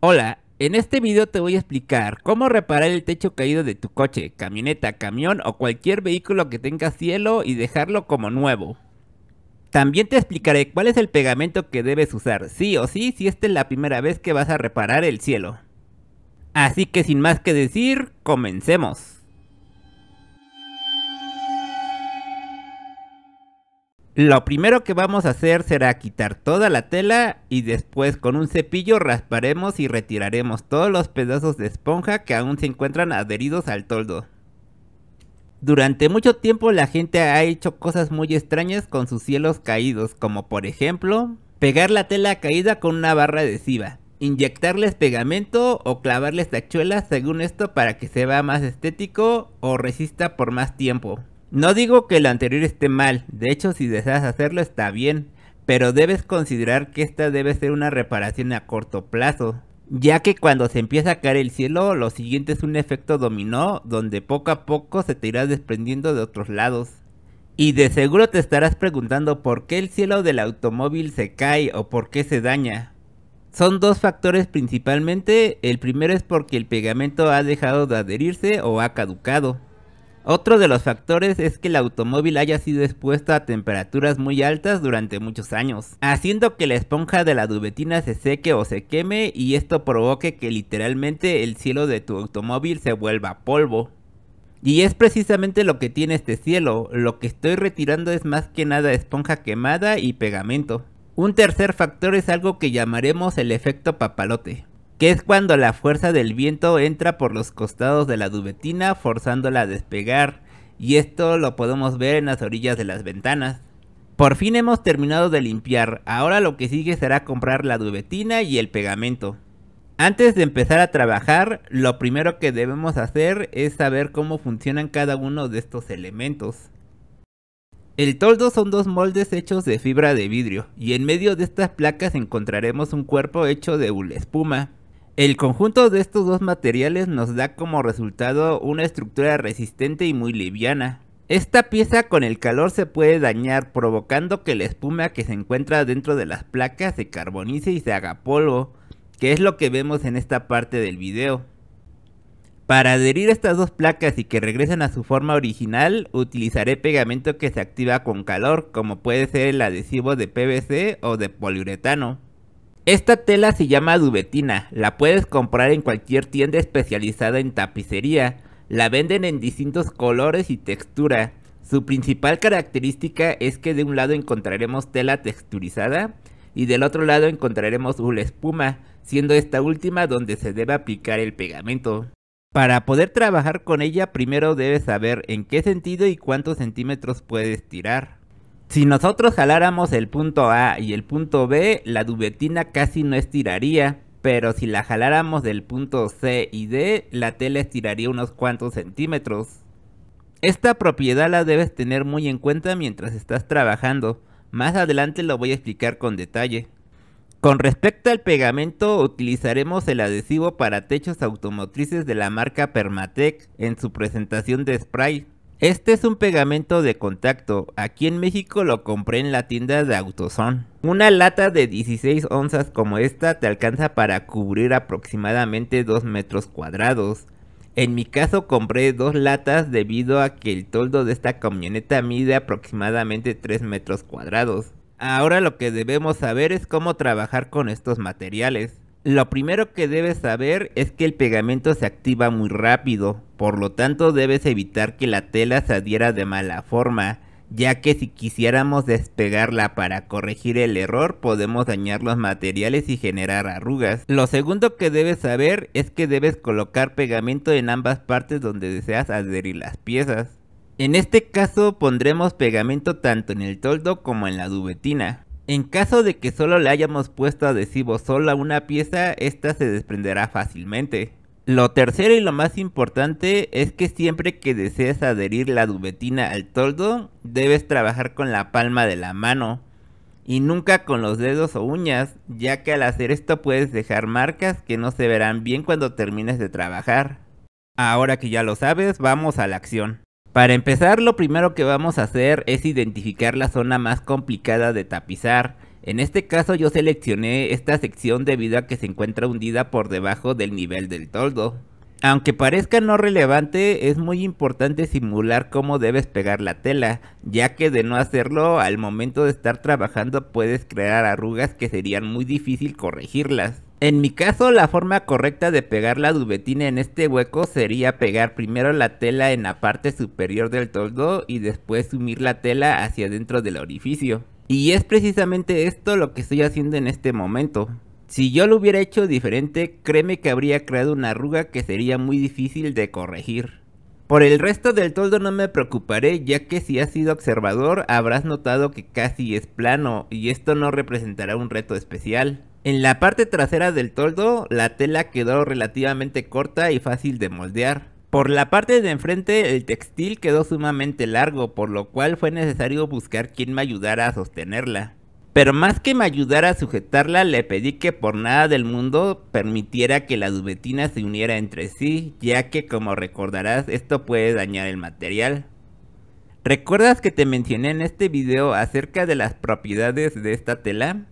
Hola, en este video te voy a explicar cómo reparar el techo caído de tu coche, camioneta, camión o cualquier vehículo que tenga cielo y dejarlo como nuevo. También te explicaré cuál es el pegamento que debes usar, sí o sí si esta es la primera vez que vas a reparar el cielo. Así que sin más que decir, comencemos. Lo primero que vamos a hacer será quitar toda la tela y después con un cepillo rasparemos y retiraremos todos los pedazos de esponja que aún se encuentran adheridos al toldo. Durante mucho tiempo la gente ha hecho cosas muy extrañas con sus cielos caídos, como por ejemplo, pegar la tela caída con una barra adhesiva, inyectarles pegamento o clavarles tachuelas según esto para que se vea más estético o resista por más tiempo. No digo que el anterior esté mal, de hecho si deseas hacerlo está bien, pero debes considerar que esta debe ser una reparación a corto plazo, ya que cuando se empieza a caer el cielo, lo siguiente es un efecto dominó donde poco a poco se te irá desprendiendo de otros lados. Y de seguro te estarás preguntando por qué el cielo del automóvil se cae o por qué se daña. Son dos factores principalmente, el primero es porque el pegamento ha dejado de adherirse o ha caducado. Otro de los factores es que el automóvil haya sido expuesto a temperaturas muy altas durante muchos años, haciendo que la esponja de la duvetina se seque o se queme y esto provoque que literalmente el cielo de tu automóvil se vuelva polvo. Y es precisamente lo que tiene este cielo, lo que estoy retirando es más que nada esponja quemada y pegamento. Un tercer factor es algo que llamaremos el efecto papalote que es cuando la fuerza del viento entra por los costados de la duvetina forzándola a despegar, y esto lo podemos ver en las orillas de las ventanas. Por fin hemos terminado de limpiar, ahora lo que sigue será comprar la duvetina y el pegamento. Antes de empezar a trabajar, lo primero que debemos hacer es saber cómo funcionan cada uno de estos elementos. El toldo son dos moldes hechos de fibra de vidrio, y en medio de estas placas encontraremos un cuerpo hecho de espuma. El conjunto de estos dos materiales nos da como resultado una estructura resistente y muy liviana. Esta pieza con el calor se puede dañar provocando que la espuma que se encuentra dentro de las placas se carbonice y se haga polvo, que es lo que vemos en esta parte del video. Para adherir estas dos placas y que regresen a su forma original, utilizaré pegamento que se activa con calor, como puede ser el adhesivo de PVC o de poliuretano. Esta tela se llama dubetina, la puedes comprar en cualquier tienda especializada en tapicería, la venden en distintos colores y textura. Su principal característica es que de un lado encontraremos tela texturizada y del otro lado encontraremos una espuma, siendo esta última donde se debe aplicar el pegamento. Para poder trabajar con ella primero debes saber en qué sentido y cuántos centímetros puedes tirar. Si nosotros jaláramos el punto A y el punto B, la duvetina casi no estiraría, pero si la jaláramos del punto C y D, la tela estiraría unos cuantos centímetros. Esta propiedad la debes tener muy en cuenta mientras estás trabajando, más adelante lo voy a explicar con detalle. Con respecto al pegamento, utilizaremos el adhesivo para techos automotrices de la marca Permatec en su presentación de spray. Este es un pegamento de contacto, aquí en México lo compré en la tienda de Autoson. Una lata de 16 onzas como esta te alcanza para cubrir aproximadamente 2 metros cuadrados. En mi caso compré dos latas debido a que el toldo de esta camioneta mide aproximadamente 3 metros cuadrados. Ahora lo que debemos saber es cómo trabajar con estos materiales. Lo primero que debes saber es que el pegamento se activa muy rápido, por lo tanto debes evitar que la tela se adhiera de mala forma, ya que si quisiéramos despegarla para corregir el error podemos dañar los materiales y generar arrugas. Lo segundo que debes saber es que debes colocar pegamento en ambas partes donde deseas adherir las piezas. En este caso pondremos pegamento tanto en el toldo como en la duvetina. En caso de que solo le hayamos puesto adhesivo solo a una pieza, esta se desprenderá fácilmente. Lo tercero y lo más importante es que siempre que desees adherir la duvetina al toldo, debes trabajar con la palma de la mano y nunca con los dedos o uñas, ya que al hacer esto puedes dejar marcas que no se verán bien cuando termines de trabajar. Ahora que ya lo sabes, vamos a la acción. Para empezar, lo primero que vamos a hacer es identificar la zona más complicada de tapizar. En este caso yo seleccioné esta sección debido a que se encuentra hundida por debajo del nivel del toldo. Aunque parezca no relevante, es muy importante simular cómo debes pegar la tela, ya que de no hacerlo, al momento de estar trabajando puedes crear arrugas que serían muy difícil corregirlas. En mi caso, la forma correcta de pegar la duvetina en este hueco sería pegar primero la tela en la parte superior del toldo y después sumir la tela hacia dentro del orificio. Y es precisamente esto lo que estoy haciendo en este momento. Si yo lo hubiera hecho diferente, créeme que habría creado una arruga que sería muy difícil de corregir. Por el resto del toldo no me preocuparé ya que si has sido observador habrás notado que casi es plano y esto no representará un reto especial. En la parte trasera del toldo, la tela quedó relativamente corta y fácil de moldear. Por la parte de enfrente el textil quedó sumamente largo, por lo cual fue necesario buscar quien me ayudara a sostenerla. Pero más que me ayudara a sujetarla, le pedí que por nada del mundo permitiera que la dubetina se uniera entre sí, ya que como recordarás esto puede dañar el material. ¿Recuerdas que te mencioné en este video acerca de las propiedades de esta tela?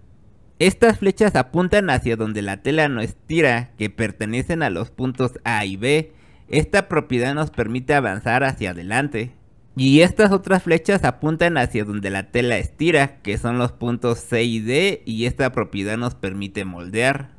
Estas flechas apuntan hacia donde la tela no estira, que pertenecen a los puntos A y B. Esta propiedad nos permite avanzar hacia adelante. Y estas otras flechas apuntan hacia donde la tela estira, que son los puntos C y D, y esta propiedad nos permite moldear.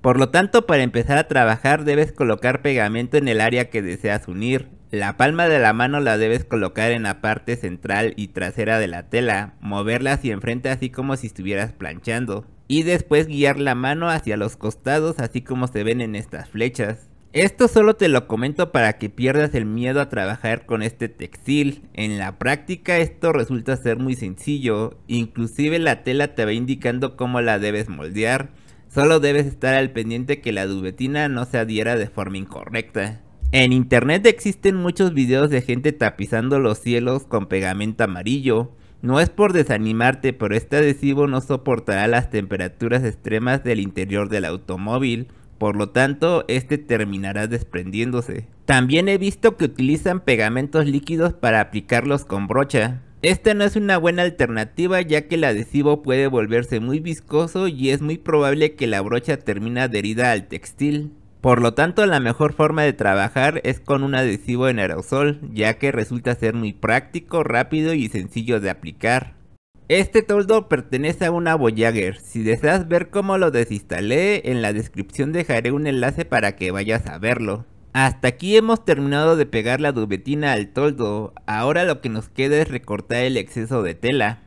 Por lo tanto, para empezar a trabajar debes colocar pegamento en el área que deseas unir. La palma de la mano la debes colocar en la parte central y trasera de la tela, moverla hacia enfrente así como si estuvieras planchando, y después guiar la mano hacia los costados así como se ven en estas flechas. Esto solo te lo comento para que pierdas el miedo a trabajar con este textil, en la práctica esto resulta ser muy sencillo, inclusive la tela te va indicando cómo la debes moldear, solo debes estar al pendiente que la dubetina no se adhiera de forma incorrecta. En internet existen muchos videos de gente tapizando los cielos con pegamento amarillo. No es por desanimarte, pero este adhesivo no soportará las temperaturas extremas del interior del automóvil, por lo tanto este terminará desprendiéndose. También he visto que utilizan pegamentos líquidos para aplicarlos con brocha. Esta no es una buena alternativa ya que el adhesivo puede volverse muy viscoso y es muy probable que la brocha termine adherida al textil. Por lo tanto, la mejor forma de trabajar es con un adhesivo en aerosol, ya que resulta ser muy práctico, rápido y sencillo de aplicar. Este toldo pertenece a una Voyager, si deseas ver cómo lo desinstalé, en la descripción dejaré un enlace para que vayas a verlo. Hasta aquí hemos terminado de pegar la dubetina al toldo, ahora lo que nos queda es recortar el exceso de tela.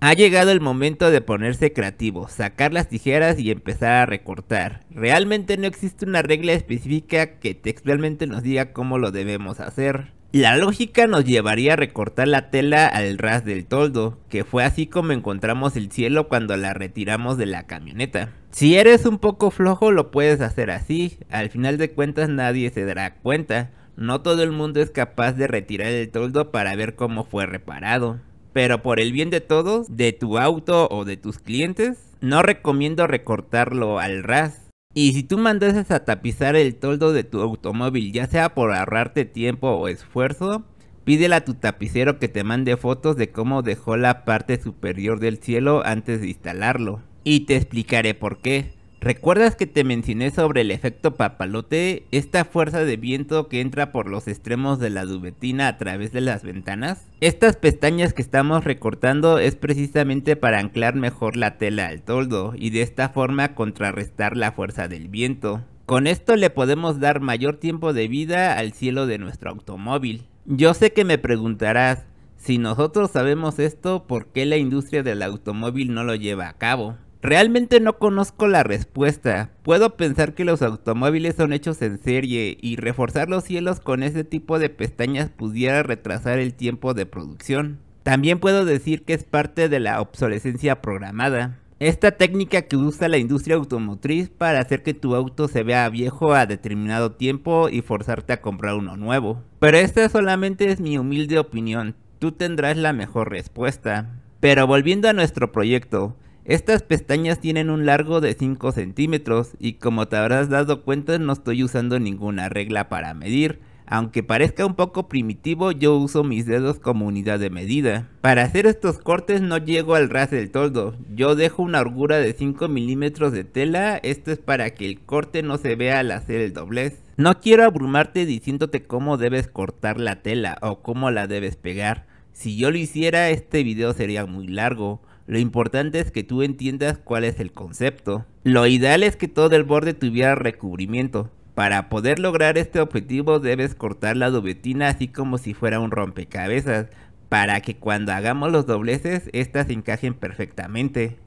Ha llegado el momento de ponerse creativo, sacar las tijeras y empezar a recortar. Realmente no existe una regla específica que textualmente nos diga cómo lo debemos hacer. La lógica nos llevaría a recortar la tela al ras del toldo, que fue así como encontramos el cielo cuando la retiramos de la camioneta. Si eres un poco flojo lo puedes hacer así, al final de cuentas nadie se dará cuenta. No todo el mundo es capaz de retirar el toldo para ver cómo fue reparado pero por el bien de todos, de tu auto o de tus clientes, no recomiendo recortarlo al ras. Y si tú mandas a tapizar el toldo de tu automóvil, ya sea por ahorrarte tiempo o esfuerzo, pídele a tu tapicero que te mande fotos de cómo dejó la parte superior del cielo antes de instalarlo. Y te explicaré por qué. ¿Recuerdas que te mencioné sobre el efecto papalote? Esta fuerza de viento que entra por los extremos de la duvetina a través de las ventanas. Estas pestañas que estamos recortando es precisamente para anclar mejor la tela al toldo y de esta forma contrarrestar la fuerza del viento. Con esto le podemos dar mayor tiempo de vida al cielo de nuestro automóvil. Yo sé que me preguntarás, si nosotros sabemos esto, ¿por qué la industria del automóvil no lo lleva a cabo? Realmente no conozco la respuesta. Puedo pensar que los automóviles son hechos en serie y reforzar los cielos con ese tipo de pestañas pudiera retrasar el tiempo de producción. También puedo decir que es parte de la obsolescencia programada. Esta técnica que usa la industria automotriz para hacer que tu auto se vea viejo a determinado tiempo y forzarte a comprar uno nuevo. Pero esta solamente es mi humilde opinión, tú tendrás la mejor respuesta. Pero volviendo a nuestro proyecto, estas pestañas tienen un largo de 5 centímetros y como te habrás dado cuenta no estoy usando ninguna regla para medir. Aunque parezca un poco primitivo, yo uso mis dedos como unidad de medida. Para hacer estos cortes no llego al ras del toldo, yo dejo una holgura de 5 milímetros de tela, esto es para que el corte no se vea al hacer el doblez. No quiero abrumarte diciéndote cómo debes cortar la tela o cómo la debes pegar, si yo lo hiciera este video sería muy largo. Lo importante es que tú entiendas cuál es el concepto. Lo ideal es que todo el borde tuviera recubrimiento. Para poder lograr este objetivo debes cortar la dobetina así como si fuera un rompecabezas, para que cuando hagamos los dobleces éstas encajen perfectamente.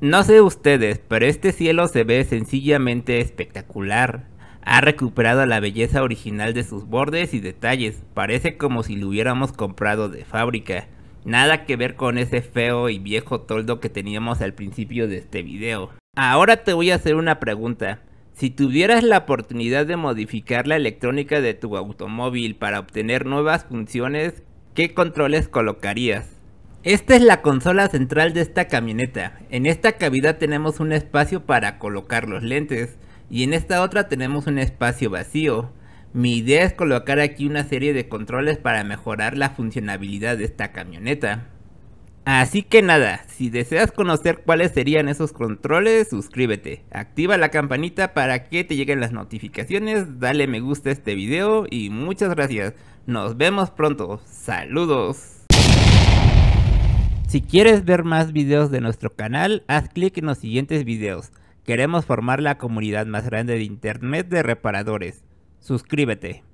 No sé ustedes, pero este cielo se ve sencillamente espectacular. Ha recuperado la belleza original de sus bordes y detalles, parece como si lo hubiéramos comprado de fábrica. Nada que ver con ese feo y viejo toldo que teníamos al principio de este video. Ahora te voy a hacer una pregunta. Si tuvieras la oportunidad de modificar la electrónica de tu automóvil para obtener nuevas funciones, ¿qué controles colocarías? Esta es la consola central de esta camioneta. En esta cavidad tenemos un espacio para colocar los lentes y en esta otra tenemos un espacio vacío. Mi idea es colocar aquí una serie de controles para mejorar la funcionabilidad de esta camioneta. Así que nada, si deseas conocer cuáles serían esos controles, suscríbete, activa la campanita para que te lleguen las notificaciones, dale me gusta a este video y muchas gracias. Nos vemos pronto, saludos. Si quieres ver más videos de nuestro canal, haz clic en los siguientes videos. Queremos formar la comunidad más grande de internet de reparadores suscríbete.